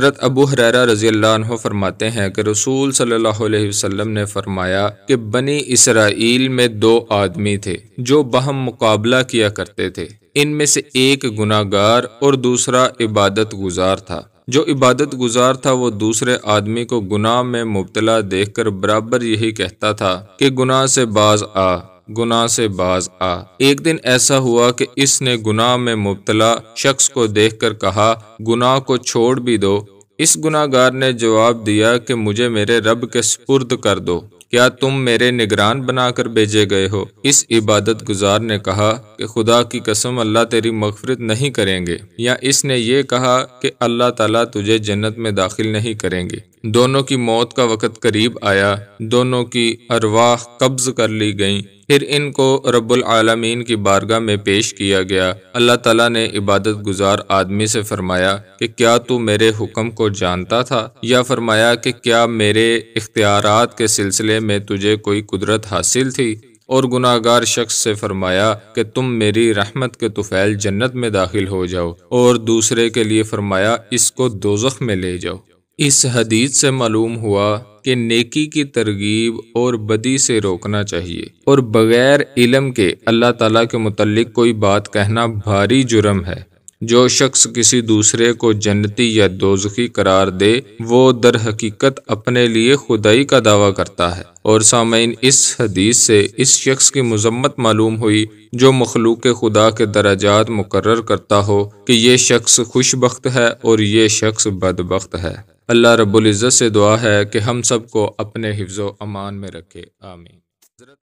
हज़रत अबू हरेरा रज़ी फरमाते हैं कि रसूल सल्लल्लाहु अलैहि वसल्लम ने फरमाया कि बनी इसराइल में दो आदमी थे जो बहम मुकाबला किया करते थे इनमें से एक गुनागार और दूसरा इबादत गुजार था जो इबादत गुजार था वो दूसरे आदमी को गुनाह में मुबतला देखकर बराबर यही कहता था कि गुनाह से बाज आ गुनाह से बाज आ एक दिन ऐसा हुआ कि इसने गुनाह में मुबतला शख्स को देखकर कहा गुनाह को छोड़ भी दो इस गुनाहगार ने जवाब दिया कि मुझे मेरे रब के सुपुर्द कर दो क्या तुम मेरे निगरान बनाकर भेजे गए हो इस इबादत गुजार ने कहा कि खुदा की कसम अल्लाह तेरी मगफरत नहीं करेंगे या इसने ये कहा कि अल्लाह ताला तुझे जन्नत में दाखिल नहीं करेंगे दोनों की मौत का वक़्त करीब आया दोनों की अरवाह कब्ज कर ली गईं फिर इनको रब्बुल आलमीन की बारगाह में पेश किया गया अल्लाह तला ने इबादत गुजार आदमी से फरमाया कि क्या तू मेरे हुक्म को जानता था या फरमाया कि क्या मेरे इख्तियार के सिलसिले में तुझे कोई कुदरत हासिल थी और गुनागार शख्स से फरमाया कि तुम मेरी रहमत के तुफैल जन्नत में दाखिल हो जाओ और दूसरे के लिए फरमाया इसको दोजख में ले जाओ इस हदीत से मालूम हुआ कि नेकी की तरगीब और बदी से रोकना चाहिए और बगैर इलम के अल्लाह ताला के मतलब कोई बात कहना भारी जुर्म है जो शख्स किसी दूसरे को जन्नती या दोजखी करार दे वो दर हकीकत अपने लिए खुदाई का दावा करता है और सामीन इस हदीस से इस शख्स की मजम्मत मालूम हुई जो मखलूक खुदा के दराजात मुकर करता हो कि ये शख्स खुशबक है और ये शख्स बदबक है अल्लाह रब्बुल इज़्ज़त से दुआ है कि हम सबको अपने हिफ्ज़ो अमान में रखे आमीन